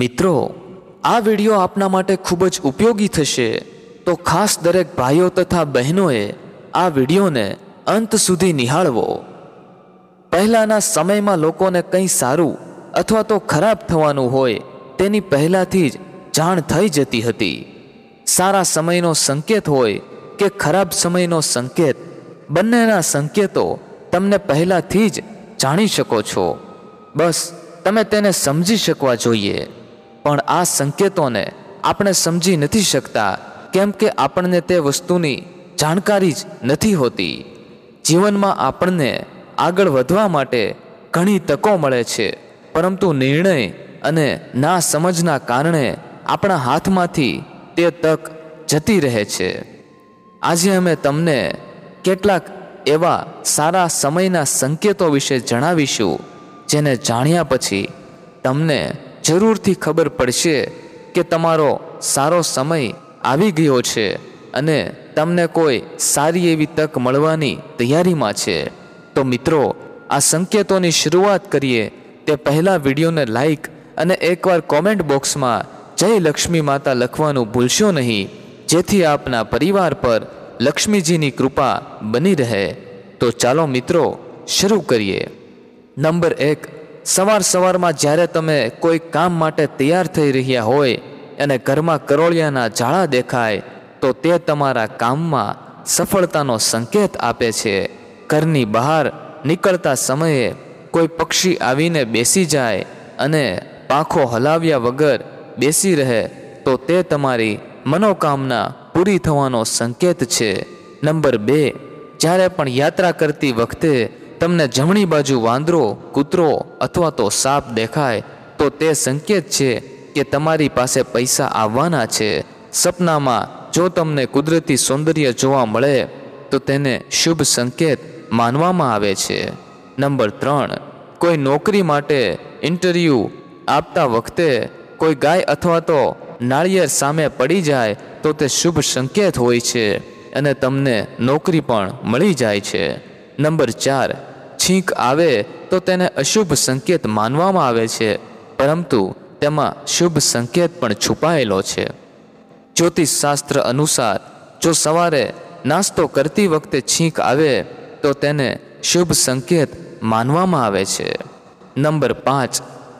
મિત્રો આ વિડીયો આપના માટે ખૂબ જ ઉપયોગી થશે તો ખાસ દરેક ભાઈઓ તથા બહેનોએ આ વિડીયોને અંત સુધી નિહાળવો પહેલાંના સમયમાં લોકોને કંઈ સારું અથવા તો ખરાબ થવાનું હોય તેની પહેલાંથી જ જાણ થઈ જતી હતી સારા સમયનો સંકેત હોય કે ખરાબ સમયનો સંકેત બંનેના સંકેતો તમને પહેલાંથી જ જાણી શકો છો બસ તમે તેને સમજી શકવા જોઈએ પણ આ સંકેતોને આપણે સમજી નથી શકતા કેમ કે આપણને તે વસ્તુની જાણકારી જ નથી હોતી જીવનમાં આપણને આગળ વધવા માટે ઘણી તકો મળે છે પરંતુ નિર્ણય અને ના સમજના કારણે આપણા હાથમાંથી તે તક જતી રહે છે આજે અમે તમને કેટલાક એવા સારા સમયના સંકેતો વિશે જણાવીશું જેને જાણ્યા પછી તમને જરૂરથી ખબર પડશે કે તમારો સારો સમય આવી ગયો છે અને તમને કોઈ સારી એવી તક મળવાની તૈયારીમાં છે તો મિત્રો આ સંકેતોની શરૂઆત કરીએ તે પહેલાં વિડીયોને લાઈક અને એકવાર કોમેન્ટ બોક્સમાં જય લક્ષ્મી માતા લખવાનું ભૂલશો નહીં જેથી આપના પરિવાર પર લક્ષ્મીજીની કૃપા બની રહે તો ચાલો મિત્રો શરૂ કરીએ નંબર એક સવાર સવારમાં જ્યારે તમે કોઈ કામ માટે તૈયાર થઈ રહ્યા હોય અને ઘરમાં કરોળિયાના ઝાડા દેખાય તો તે તમારા કામમાં સફળતાનો સંકેત આપે છે ઘરની બહાર નીકળતા સમયે કોઈ પક્ષી આવીને બેસી જાય અને પાંખો હલાવ્યા વગર બેસી રહે તો તે તમારી મનોકામના પૂરી થવાનો સંકેત છે નંબર બે જ્યારે પણ યાત્રા કરતી વખતે તમને જમણી બાજુ વાંદરો કૂતરો અથવા તો સાપ દેખાય તો તે સંકેત છે કે તમારી પાસે પૈસા આવવાના છે સપનામાં જો તમને કુદરતી સૌંદર્ય જોવા મળે તો તેને શુભ સંકેત માનવામાં આવે છે નંબર ત્રણ કોઈ નોકરી માટે ઇન્ટરવ્યૂ આપતા વખતે કોઈ ગાય અથવા તો નાળિયેર સામે પડી જાય તો તે શુભ સંકેત હોય છે અને તમને નોકરી પણ મળી જાય છે નંબર ચાર છીંક આવે તો તેને અશુભ સંકેત માનવામાં આવે છે પરંતુ તેમાં શુભ સંકેત પણ છુપાયેલો છે જ્યોતિષશાસ્ત્ર અનુસાર જો સવારે નાસ્તો કરતી વખતે છીંક આવે તો તેને શુભ સંકેત માનવામાં આવે છે નંબર પાંચ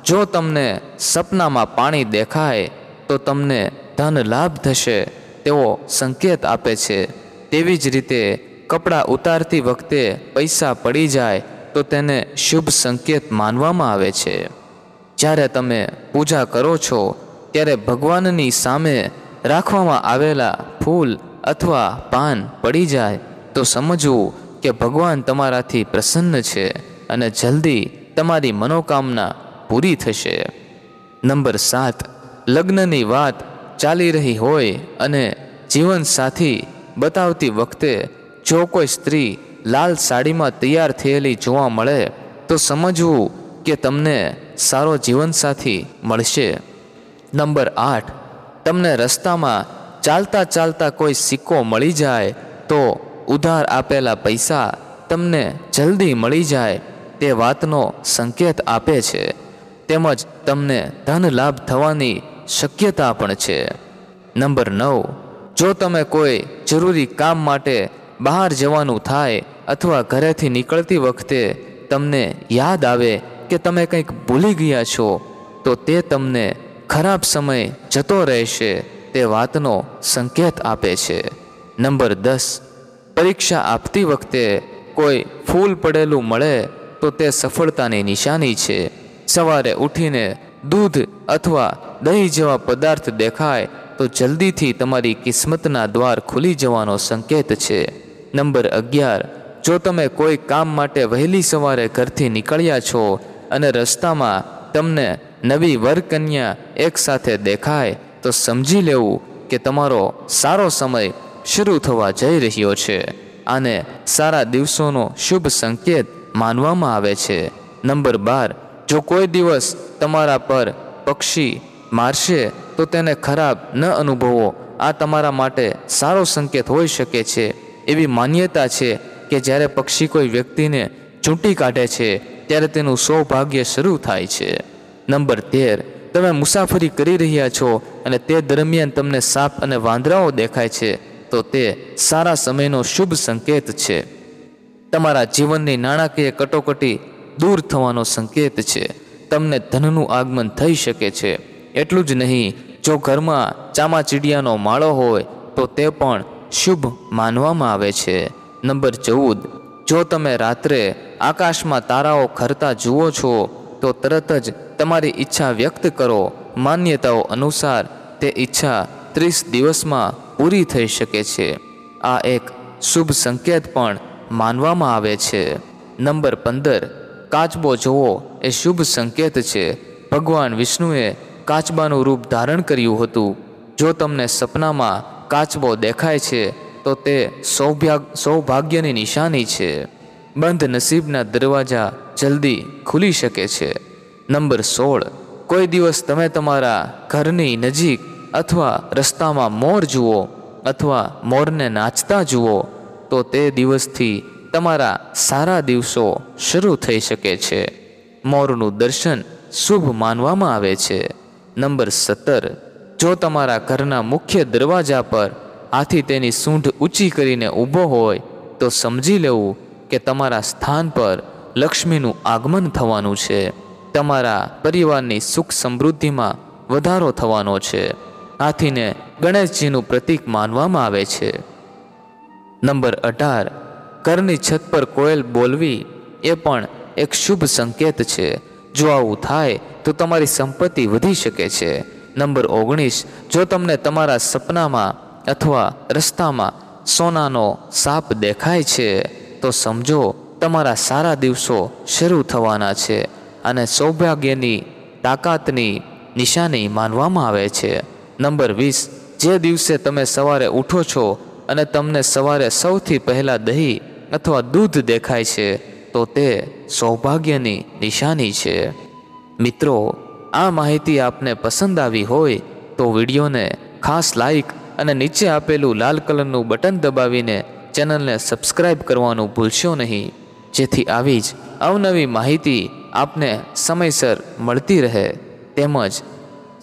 જો તમને સપનામાં પાણી દેખાય તો તમને ધન લાભ થશે તેવો સંકેત આપે છે તેવી જ રીતે કપડાં ઉતારતી વખતે પૈસા પડી જાય તો તેને શુભ સંકેત માનવામાં આવે છે જ્યારે તમે પૂજા કરો છો ત્યારે ભગવાનની સામે રાખવામાં આવેલા ફૂલ અથવા પાન પડી જાય તો સમજવું કે ભગવાન તમારાથી પ્રસન્ન છે અને જલ્દી તમારી મનોકામના પૂરી થશે નંબર સાત લગ્નની વાત ચાલી રહી હોય અને જીવનસાથી બતાવતી વખતે જો કોઈ સ્ત્રી લાલ સાડીમાં તૈયાર થયેલી જોવા મળે તો સમજવું કે તમને સારો જીવનસાથી મળશે નંબર આઠ તમને રસ્તામાં ચાલતા ચાલતા કોઈ સિક્કો મળી જાય તો ઉધાર આપેલા પૈસા તમને જલ્દી મળી જાય તે વાતનો સંકેત આપે છે તેમજ તમને ધન લાભ થવાની શક્યતા પણ છે નંબર નવ જો તમે કોઈ જરૂરી કામ માટે બહાર જવાનું થાય અથવા ઘરેથી નીકળતી વખતે તમને યાદ આવે કે તમે કંઈક ભૂલી ગયા છો તો તે તમને ખરાબ સમય જતો રહેશે તે વાતનો સંકેત આપે છે નંબર દસ પરીક્ષા આપતી વખતે કોઈ ફૂલ પડેલું મળે તો તે સફળતાની નિશાની છે સવારે ઉઠીને દૂધ અથવા દહીં જેવા પદાર્થ દેખાય તો જલ્દીથી તમારી કિસ્મતના દ્વાર ખુલી જવાનો સંકેત છે નંબર અગિયાર જો તમે કોઈ કામ માટે વહેલી સવારે ઘરથી નીકળ્યા છો અને રસ્તામાં તમને નવી વરકન્યા એકસાથે દેખાય તો સમજી લેવું કે તમારો સારો સમય શરૂ થવા જઈ રહ્યો છે આને સારા દિવસોનો શુભ સંકેત માનવામાં આવે છે નંબર બાર જો કોઈ દિવસ તમારા પર પક્ષી મારશે તો તેને ખરાબ ન અનુભવો આ તમારા માટે સારો સંકેત હોઈ શકે છે એવી માન્યતા છે કે જ્યારે પક્ષી કોઈ વ્યક્તિને ચૂંટી કાઢે છે ત્યારે તેનું સૌભાગ્ય શરૂ થાય છે નંબર તેર તમે મુસાફરી કરી રહ્યા છો અને તે દરમિયાન તમને સાપ અને વાંદરાઓ દેખાય છે તો તે સારા સમયનો શુભ સંકેત છે તમારા જીવનની નાણાકીય કટોકટી દૂર થવાનો સંકેત છે તમને ધનનું આગમન થઈ શકે છે એટલું જ નહીં જો ઘરમાં ચામાચીડિયાનો માળો હોય તો તે પણ શુભ માનવામાં આવે છે નંબર ચૌદ જો તમે રાત્રે આકાશમાં તારાઓ ખરતા જુઓ છો તો તરત જ તમારી ઈચ્છા વ્યક્ત કરો માન્યતાઓ અનુસાર તે ઈચ્છા ત્રીસ દિવસમાં પૂરી થઈ શકે છે આ એક શુભ સંકેત પણ માનવામાં આવે છે નંબર પંદર કાચબો જોવો એ શુભ સંકેત છે ભગવાન વિષ્ણુએ કાચબાનું રૂપ ધારણ કર્યું હતું જો તમને સપનામાં કાચબો દેખાય છે તો તે સૌભાગ સૌભાગ્યની નિશાની છે બંધ નસીબના દરવાજા જલ્દી ખુલી શકે છે નંબર સોળ કોઈ દિવસ તમે તમારા ઘરની નજીક અથવા રસ્તામાં મોર જુઓ અથવા મોરને નાચતા જુઓ તો તે દિવસથી તમારા સારા દિવસો શરૂ થઈ શકે છે મોરનું દર્શન શુભ માનવામાં આવે છે નંબર સત્તર જો તમારા ઘરના મુખ્ય દરવાજા પર આથી તેની સૂંઢ ઊંચી કરીને ઊભો હોય તો સમજી લેવું કે તમારા સ્થાન પર લક્ષ્મીનું આગમન થવાનું છે તમારા પરિવારની સુખ સમૃદ્ધિમાં વધારો થવાનો છે આથીને ગણેશજીનું પ્રતીક માનવામાં આવે છે નંબર અઢાર ઘરની છત પર કોયલ બોલવી એ પણ એક શુભ સંકેત છે જો આવું થાય તો તમારી સંપત્તિ વધી શકે છે નંબર ઓગણીસ જો તમને તમારા સપનામાં અથવા રસ્તામાં સોનાનો સાપ દેખાય છે તો સમજો તમારા સારા દિવસો શરૂ થવાના છે અને સૌભાગ્યની તાકાતની નિશાની માનવામાં આવે છે નંબર વીસ જે દિવસે તમે સવારે ઉઠો છો અને તમને સવારે સૌથી પહેલાં દહીં અથવા દૂધ દેખાય છે તો તે સૌભાગ્યની નિશાની છે મિત્રો આ માહિતી આપને પસંદ આવી હોય તો વિડીયોને ખાસ લાઇક અને નીચે આપેલું લાલ કલરનું બટન દબાવીને ચેનલને સબસ્ક્રાઇબ કરવાનું ભૂલશો નહીં જેથી આવી જ અવનવી માહિતી આપને સમયસર મળતી રહે તેમજ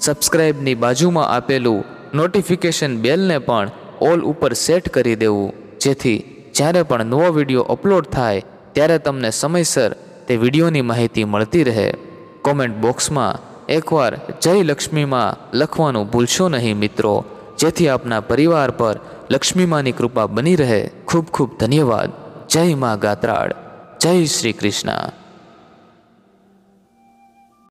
સબસ્ક્રાઇબની બાજુમાં આપેલું નોટિફિકેશન બેલને પણ ઓલ ઉપર સેટ કરી દેવું જેથી જ્યારે પણ નવો વિડીયો અપલોડ થાય ત્યારે તમને સમયસર તે વિડીયોની માહિતી મળતી રહે કોમેન્ટ બોક્સમાં એકવાર જય લક્ષ્મીમાં લખવાનું ભૂલશો નહીં મિત્રો જેથી આપના પરિવાર પર લક્ષ્મીમાની કૃપા બની રહે ખૂબ ખૂબ ધન્યવાદ જય મા ગાત્રાળ જય શ્રી કૃષ્ણ